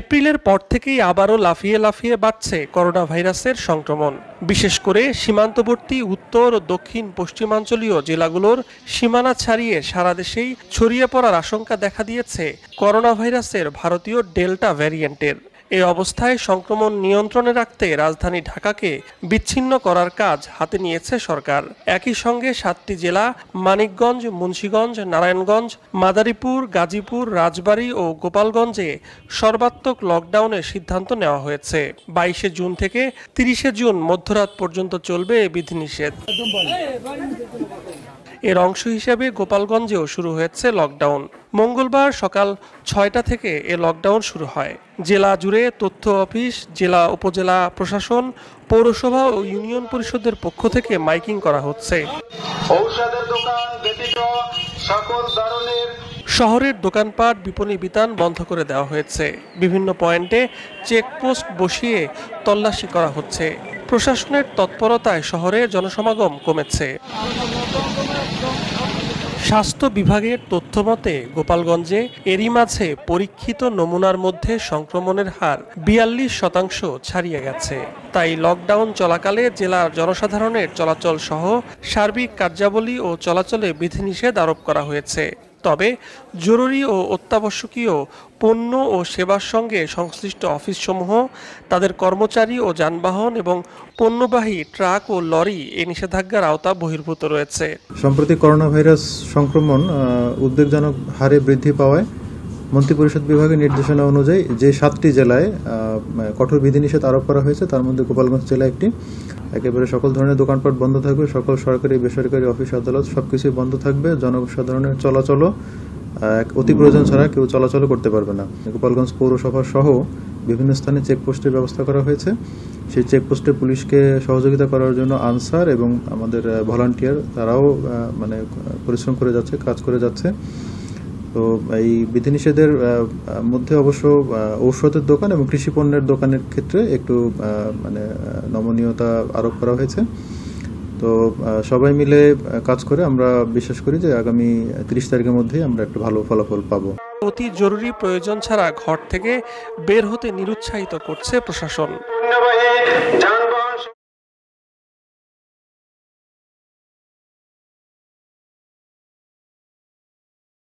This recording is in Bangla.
এপ্রিলের পর থেকেই আবারও লাফিয়ে লাফিয়ে বাড়ছে করোনা ভাইরাসের সংক্রমণ বিশেষ করে সীমান্তবর্তী উত্তর ও দক্ষিণ পশ্চিমাঞ্চলীয় জেলাগুলোর সীমানা ছাড়িয়ে সারা দেশেই ছড়িয়ে পড়ার আশঙ্কা দেখা দিয়েছে করোনা ভাইরাসের ভারতীয় ডেল্টা ভ্যারিয়েন্টের এ অবস্থায় সংক্রমণ নিয়ন্ত্রণে রাখতে রাজধানী ঢাকাকে বিচ্ছিন্ন করার কাজ হাতে নিয়েছে সরকার একই সঙ্গে সাতটি জেলা মানিকগঞ্জ মুন্সীগঞ্জ নারায়ণগঞ্জ মাদারীপুর গাজীপুর রাজবাড়ী ও গোপালগঞ্জে সর্বাত্মক লকডাউনের সিদ্ধান্ত নেওয়া হয়েছে বাইশে জুন থেকে তিরিশে জুন মধ্যরাত পর্যন্ত চলবে বিধিনিষেধ এর অংশ হিসেবে গোপালগঞ্জেও শুরু হয়েছে লকডাউন মঙ্গলবার সকাল ছয়টা থেকে এ লকডাউন শুরু হয় জেলা জুড়ে তথ্য অফিস জেলা উপজেলা প্রশাসন পৌরসভা ও ইউনিয়ন পরিষদের পক্ষ থেকে মাইকিং করা হচ্ছে শহরের দোকানপাট বিপণী বিতান বন্ধ করে দেওয়া হয়েছে বিভিন্ন পয়েন্টে চেকপোস্ট বসিয়ে তল্লাশি করা হচ্ছে প্রশাসনের তৎপরতায় শহরে জনসমাগম কমেছে স্বাস্থ্য বিভাগের তথ্যমতে গোপালগঞ্জে এরই মাঝে পরীক্ষিত নমুনার মধ্যে সংক্রমণের হার বিয়াল্লিশ শতাংশ ছাড়িয়ে গেছে তাই লকডাউন চলাকালে জেলার জনসাধারণের চলাচল সহ সার্বিক কার্যাবলী ও চলাচলে বিধিনিষেধ আরোপ করা হয়েছে তবে জরুরি ও অত্যাবশ্যকীয় পণ্য ও সেবার সঙ্গে সংশ্লিষ্ট অফিসসমূহ তাদের কর্মচারী ও যানবাহন এবং পণ্যবাহী ট্রাক ও লরি এই নিষেধাজ্ঞার আওতা বহির্ভূত রয়েছে সম্প্রতি করোনা ভাইরাস সংক্রমণ উদ্বেগজনক হারে বৃদ্ধি পাওয়ায় মন্ত্রিপরিষদ বিভাগের নির্দেশনা অনুযায়ী যে সাতটি জেলায় কঠোর বিধিনিষেধ আরোপ করা হয়েছে তার মধ্যে গোপালগঞ্জ জেলা একটি একেবারে সকল ধরনের দোকানপাট বন্ধ থাকবে সকল সরকারি বেসরকারি অফিস আদালত সব কিছুই বন্ধ থাকবে জনসাধারণের চলাচলও অতি প্রয়োজন ছাড়া কেউ চলাচল করতে পারবে না গোপালগঞ্জ পৌরসভা সহ বিভিন্ন স্থানে চেকপোস্টের ব্যবস্থা করা হয়েছে সেই চেকপোস্টে পুলিশকে সহযোগিতা করার জন্য আনসার এবং আমাদের ভলান্টিয়ার তারাও মানে পরিশ্রম করে যাচ্ছে কাজ করে যাচ্ছে তো এই বিধিনিষেধের মধ্যে অবশ্য ঔষধের দোকান এবং কৃষি পণ্যের দোকানের ক্ষেত্রে একটু মানে নমনীয়তা আরোপ করা হয়েছে তো সবাই মিলে কাজ করে আমরা বিশ্বাস করি যে আগামী তিরিশ তারিখের মধ্যেই আমরা একটু ভালো ফলাফল পাবো অতি জরুরি প্রয়োজন ছাড়া ঘর থেকে বের হতে নিরুৎসাহিত করছে প্রশাসন